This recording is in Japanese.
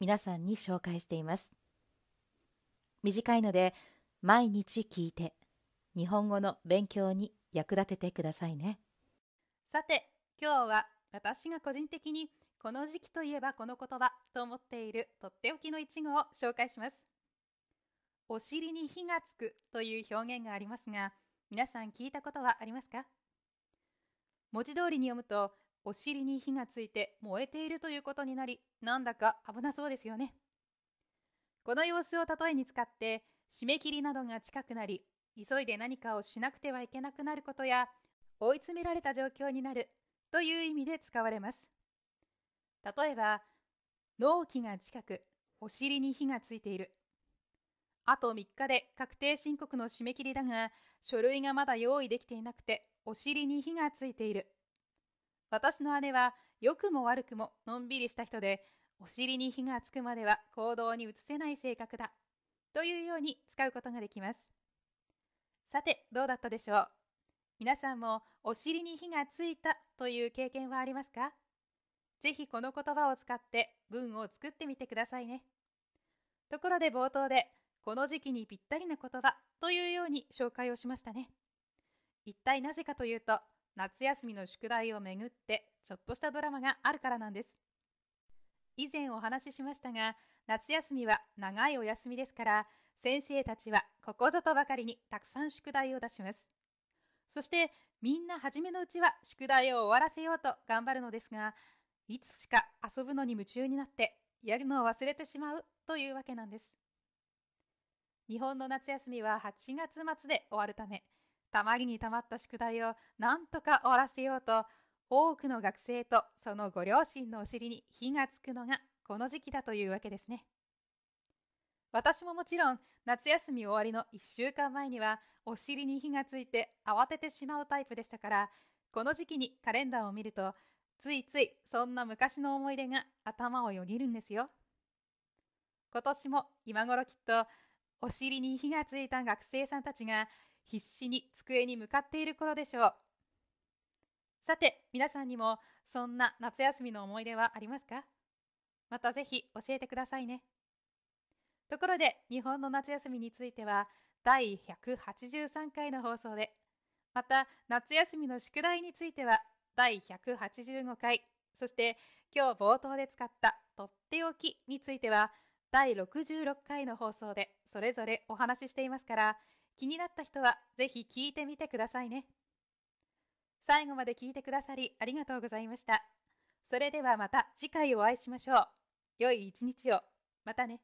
皆さんに紹介しています短いので毎日聞いて日本語の勉強に役立ててくださいねさて今日は私が個人的にこの時期といえばこの言葉と思っているとっておきの一語を紹介しますお尻に火がつくという表現がありますが皆さん聞いたことはありますか文字通りに読むとお尻に火がついて燃えているということになり、なんだか危なそうですよね。この様子を例えに使って、締め切りなどが近くなり、急いで何かをしなくてはいけなくなることや、追い詰められた状況になるという意味で使われます。例えば、納期が近く、お尻に火がついている。あと3日で確定申告の締め切りだが、書類がまだ用意できていなくて、お尻に火がついている。私の姉は良くも悪くものんびりした人で、お尻に火がつくまでは行動に移せない性格だ。というように使うことができます。さて、どうだったでしょう皆さんもお尻に火がついたという経験はありますかぜひこの言葉を使って文を作ってみてくださいね。ところで冒頭で、この時期にぴったりな言葉というように紹介をしましたね。一体なぜかというと、夏休みの宿題をめぐってちょっとしたドラマがあるからなんです以前お話ししましたが夏休みは長いお休みですから先生たちはここぞとばかりにたくさん宿題を出しますそしてみんな初めのうちは宿題を終わらせようと頑張るのですがいつしか遊ぶのに夢中になってやるのを忘れてしまうというわけなんです日本の夏休みは8月末で終わるためたまりにたまった宿題をなんとか終わらせようと、多くの学生とそのご両親のお尻に火がつくのがこの時期だというわけですね。私ももちろん夏休み終わりの1週間前にはお尻に火がついて慌ててしまうタイプでしたからこの時期にカレンダーを見るとついついそんな昔の思い出が頭をよぎるんですよ今年も今頃きっとお尻に火がついた学生さんたちが必死に机に向かっている頃でしょうさて皆さんにもそんな夏休みの思い出はありますかまたぜひ教えてくださいねところで日本の夏休みについては第183回の放送でまた夏休みの宿題については第185回そして今日冒頭で使った「とっておき」については第66回の放送でそれぞれお話ししていますから気になった人はぜひ聞いてみてくださいね。最後まで聞いてくださりありがとうございました。それではまた次回お会いしましょう。良い一日を。またね。